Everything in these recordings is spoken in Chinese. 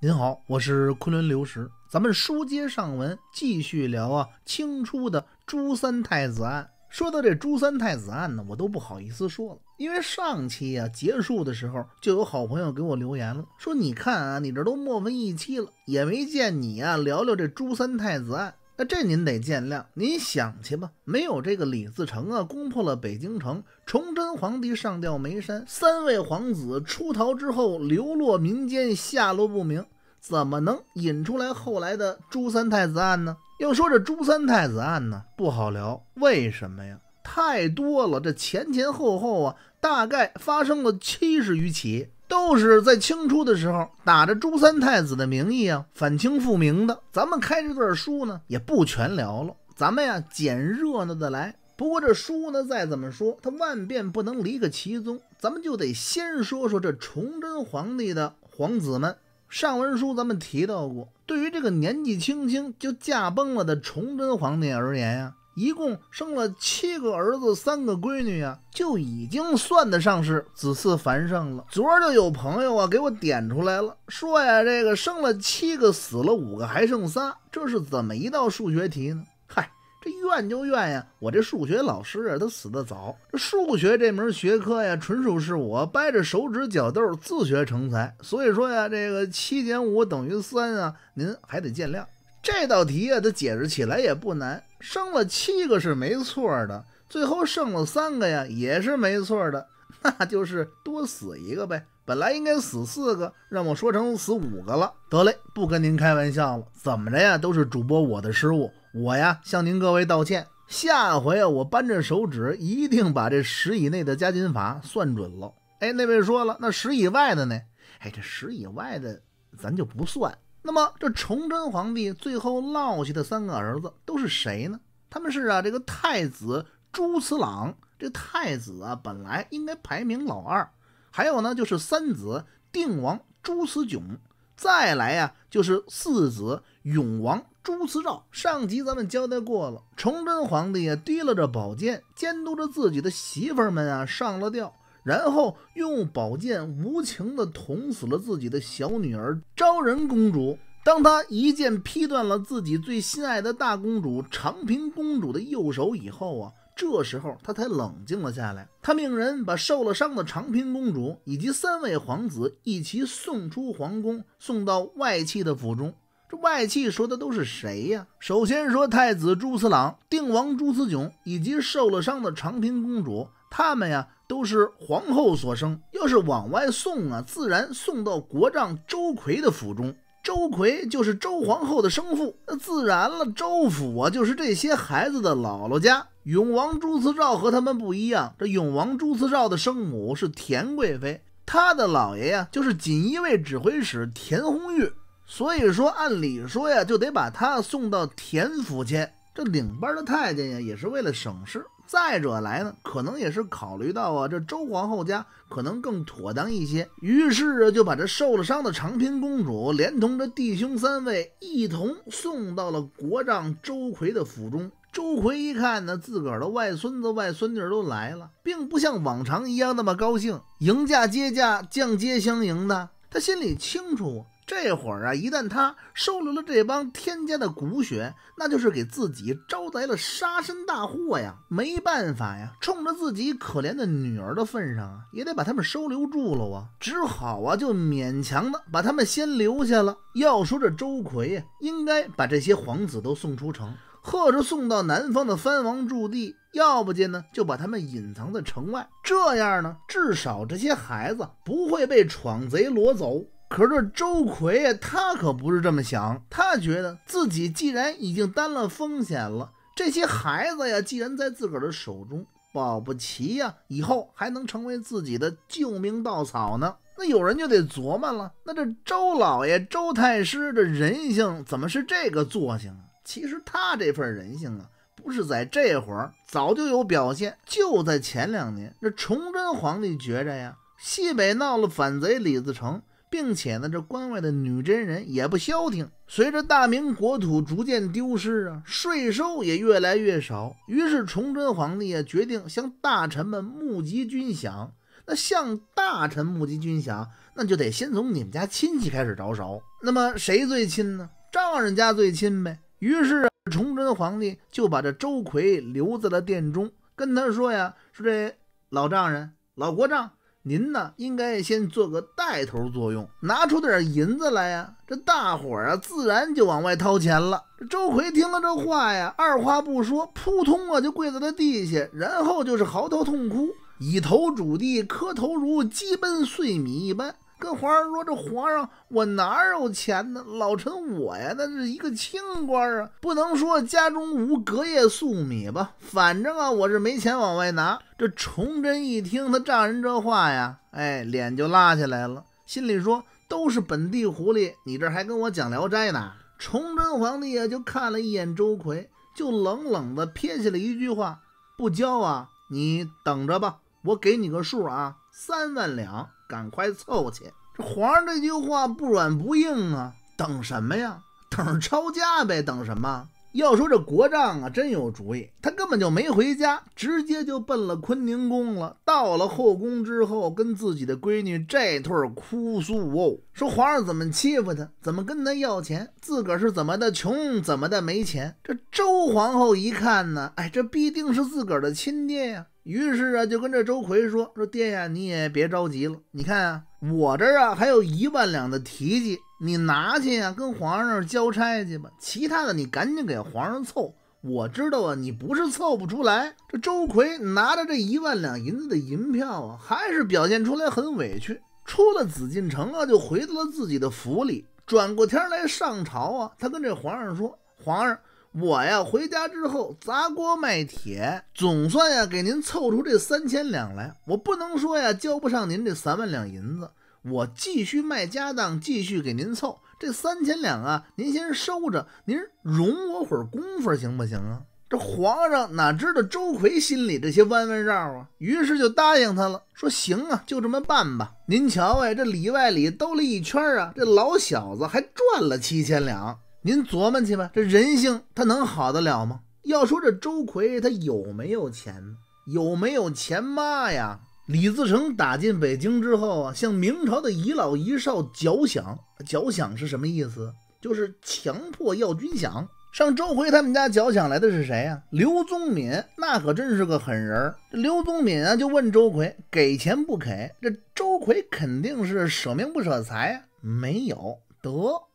您好，我是昆仑刘石，咱们书接上文，继续聊啊清初的朱三太子案。说到这朱三太子案呢，我都不好意思说了，因为上期啊结束的时候，就有好朋友给我留言了，说你看啊，你这都末分一期了，也没见你啊聊聊这朱三太子案。那这您得见谅，您想去吧。没有这个李自成啊，攻破了北京城，崇祯皇帝上吊煤山，三位皇子出逃之后流落民间，下落不明，怎么能引出来后来的朱三太子案呢？要说这朱三太子案呢，不好聊，为什么呀？太多了，这前前后后啊，大概发生了七十余起。就是在清初的时候，打着朱三太子的名义啊，反清复明的。咱们开这段书呢，也不全聊了，咱们呀，捡热闹的来。不过这书呢，再怎么说，它万变不能离个其宗，咱们就得先说说这崇祯皇帝的皇子们。上文书咱们提到过，对于这个年纪轻轻就驾崩了的崇祯皇帝而言呀。一共生了七个儿子，三个闺女啊，就已经算得上是子嗣繁盛了。昨儿就有朋友啊给我点出来了，说呀，这个生了七个，死了五个，还剩仨，这是怎么一道数学题呢？嗨，这怨就怨呀，我这数学老师啊，他死得早。这数学这门学科呀，纯属是我掰着手指角豆自学成才。所以说呀，这个七减五等于三啊，您还得见谅。这道题呀，它解释起来也不难。生了七个是没错的，最后剩了三个呀，也是没错的。那就是多死一个呗，本来应该死四个，让我说成死五个了。得嘞，不跟您开玩笑了。怎么着呀，都是主播我的失误，我呀向您各位道歉。下回啊，我扳着手指一定把这十以内的加减法算准了。哎，那位说了，那十以外的呢？哎，这十以外的咱就不算。那么这崇祯皇帝最后落下的三个儿子都是谁呢？他们是啊，这个太子朱慈朗，这太子啊本来应该排名老二，还有呢就是三子定王朱慈炯，再来啊就是四子永王朱慈烺。上集咱们交代过了，崇祯皇帝啊提拉着宝剑，监督着自己的媳妇们啊上了吊。然后用宝剑无情地捅死了自己的小女儿昭仁公主。当他一剑劈断了自己最心爱的大公主长平公主的右手以后啊，这时候他才冷静了下来。他命人把受了伤的长平公主以及三位皇子一起送出皇宫，送到外戚的府中。这外戚说的都是谁呀？首先说太子朱慈郎、定王朱慈炯以及受了伤的长平公主，他们呀。都是皇后所生，要是往外送啊，自然送到国丈周奎的府中。周奎就是周皇后的生父，那自然了，周府啊就是这些孩子的姥姥家。永王朱慈照和他们不一样，这永王朱慈照的生母是田贵妃，他的姥爷呀就是锦衣卫指挥使田弘玉。所以说按理说呀就得把他送到田府去。这领班的太监呀也是为了省事。再者来呢，可能也是考虑到啊，这周皇后家可能更妥当一些，于是就把这受了伤的长平公主，连同这弟兄三位，一同送到了国丈周奎的府中。周奎一看呢，自个儿的外孙子、外孙女都来了，并不像往常一样那么高兴，迎嫁接嫁，降阶相迎的，他心里清楚。这会儿啊，一旦他收留了这帮天家的骨血，那就是给自己招灾了杀身大祸呀！没办法呀，冲着自己可怜的女儿的份上啊，也得把他们收留住了啊！只好啊，就勉强的把他们先留下了。要说这周奎呀，应该把这些皇子都送出城，或者送到南方的藩王驻地；要不介呢，就把他们隐藏在城外。这样呢，至少这些孩子不会被闯贼掳走。可是周奎呀，他可不是这么想。他觉得自己既然已经担了风险了，这些孩子呀，既然在自个儿的手中保不齐呀，以后还能成为自己的救命稻草呢。那有人就得琢磨了：那这周老爷、周太师的人性怎么是这个作性？啊？其实他这份人性啊，不是在这会儿，早就有表现。就在前两年，这崇祯皇帝觉着呀，西北闹了反贼李自成。并且呢，这关外的女真人也不消停。随着大明国土逐渐丢失啊，税收也越来越少。于是崇祯皇帝啊，决定向大臣们募集军饷。那向大臣募集军饷，那就得先从你们家亲戚开始着手。那么谁最亲呢？丈人家最亲呗。于是崇祯皇帝就把这周奎留在了殿中，跟他说呀：“说这老丈人，老国丈。”您呢，应该先做个带头作用，拿出点银子来呀！这大伙儿啊，自然就往外掏钱了。这周奎听了这话呀，二话不说，扑通啊就跪在了地下，然后就是嚎啕痛哭，以头拄地，磕头如鸡奔碎米一般。跟皇上说，这皇上，我哪有钱呢？老臣我呀，那是一个清官啊，不能说家中无隔夜粟米吧。反正啊，我是没钱往外拿。这崇祯一听他丈人这话呀，哎，脸就拉下来了，心里说都是本地狐狸，你这还跟我讲聊斋呢。崇祯皇帝啊，就看了一眼周奎，就冷冷的撇下了一句话：不交啊，你等着吧，我给你个数啊。三万两，赶快凑去！这皇上这句话不软不硬啊，等什么呀？等抄家呗？等什么？要说这国丈啊，真有主意，他根本就没回家，直接就奔了坤宁宫了。到了后宫之后，跟自己的闺女这顿哭诉，说皇上怎么欺负他，怎么跟他要钱，自个儿是怎么的穷，怎么的没钱。这周皇后一看呢，哎，这必定是自个儿的亲爹呀，于是啊，就跟这周奎说：“说爹呀，你也别着急了，你看啊，我这儿啊还有一万两的提金。”你拿去啊，跟皇上交差去吧。其他的你赶紧给皇上凑。我知道啊，你不是凑不出来。这周奎拿着这一万两银子的银票啊，还是表现出来很委屈。出了紫禁城啊，就回到了自己的府里。转过天来上朝啊，他跟这皇上说：“皇上，我呀回家之后砸锅卖铁，总算呀给您凑出这三千两来。我不能说呀交不上您这三万两银子。”我继续卖家当，继续给您凑这三千两啊！您先收着，您容我会儿功夫行不行啊？这皇上哪知道周奎心里这些弯弯绕啊，于是就答应他了，说行啊，就这么办吧。您瞧哎，这里外里兜了一圈啊，这老小子还赚了七千两。您琢磨去吧，这人性他能好得了吗？要说这周奎他有没有钱，有没有钱妈呀？李自成打进北京之后啊，向明朝的遗老遗少缴饷，缴饷是什么意思？就是强迫要军饷。上周奎他们家缴饷来的是谁啊？刘宗敏，那可真是个狠人儿。刘宗敏啊，就问周奎给钱不给？这周奎肯定是舍命不舍财，没有得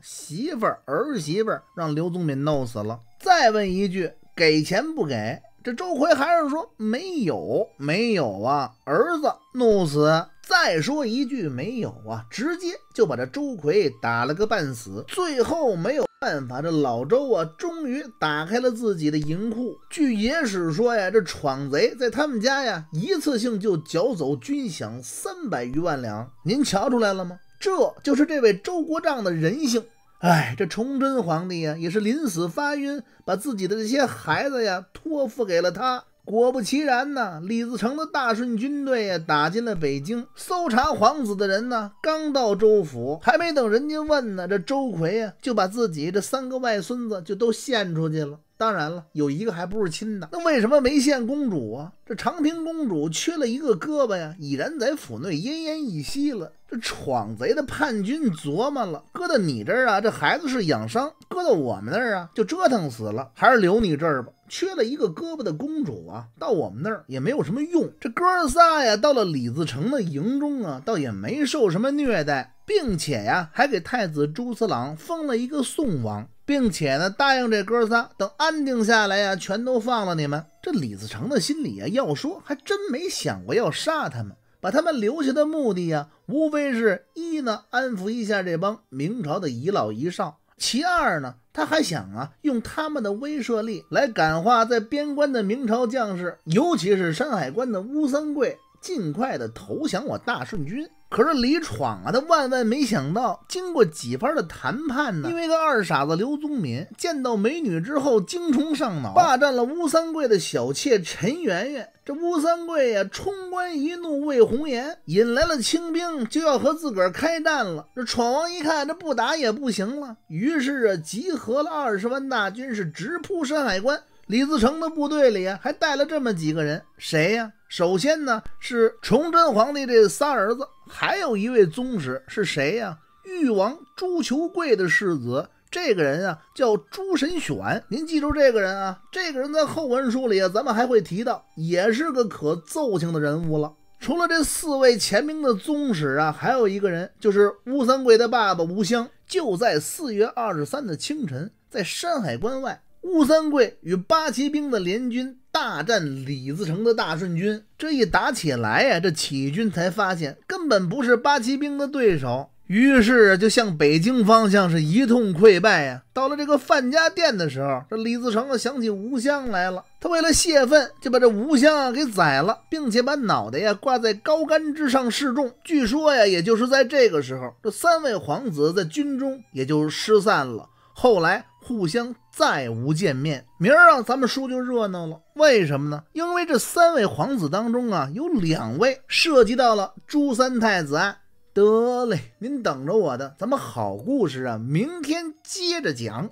媳妇儿儿媳妇儿让刘宗敏弄死了。再问一句，给钱不给？这周奎还是说没有，没有啊！儿子怒死，再说一句没有啊，直接就把这周奎打了个半死。最后没有办法，这老周啊，终于打开了自己的银库。据野史说呀，这闯贼在他们家呀，一次性就缴走军饷三百余万两。您瞧出来了吗？这就是这位周国丈的人性。哎，这崇祯皇帝呀，也是临死发晕，把自己的这些孩子呀托付给了他。果不其然呢，李自成的大顺军队呀打进了北京，搜查皇子的人呢，刚到周府，还没等人家问呢，这周奎呀就把自己这三个外孙子就都献出去了。当然了，有一个还不是亲的，那为什么没献公主啊？这长平公主缺了一个胳膊呀，已然在府内奄奄一息了。这闯贼的叛军琢磨了，搁到你这儿啊，这孩子是养伤；搁到我们那儿啊，就折腾死了。还是留你这儿吧。缺了一个胳膊的公主啊，到我们那儿也没有什么用。这哥仨呀，到了李自成的营中啊，倒也没受什么虐待，并且呀，还给太子朱慈郎封了一个宋王。并且呢，答应这哥仨，等安定下来呀，全都放了你们。这李自成的心里啊，要说还真没想过要杀他们，把他们留下的目的啊，无非是一呢，安抚一下这帮明朝的遗老遗少；其二呢，他还想啊，用他们的威慑力来感化在边关的明朝将士，尤其是山海关的吴三桂，尽快的投降我大顺军。可是李闯啊，他万万没想到，经过几番的谈判呢，因为个二傻子刘宗敏见到美女之后，精虫上脑，霸占了吴三桂的小妾陈圆圆。这吴三桂呀，冲冠一怒为红颜，引来了清兵，就要和自个儿开战了。这闯王一看，这不打也不行了，于是啊，集合了二十万大军，是直扑山海关。李自成的部队里啊，还带了这么几个人，谁呀？首先呢，是崇祯皇帝这三儿子，还有一位宗室是谁呀？誉王朱求桂的世子，这个人啊叫朱神选，您记住这个人啊。这个人，在后文书里啊，咱们还会提到，也是个可奏性的人物了。除了这四位前明的宗室啊，还有一个人，就是吴三桂的爸爸吴襄，就在四月二十三的清晨，在山海关外。吴三桂与八旗兵的联军大战李自成的大顺军，这一打起来呀，这起义军才发现根本不是八旗兵的对手，于是就向北京方向是一通溃败呀。到了这个范家店的时候，这李自成想起吴襄来了，他为了泄愤，就把这吴襄啊给宰了，并且把脑袋呀挂在高杆之上示众。据说呀，也就是在这个时候，这三位皇子在军中也就失散了。后来。互相再无见面，明儿啊咱们书就热闹了。为什么呢？因为这三位皇子当中啊，有两位涉及到了朱三太子案。得嘞，您等着我的，咱们好故事啊，明天接着讲。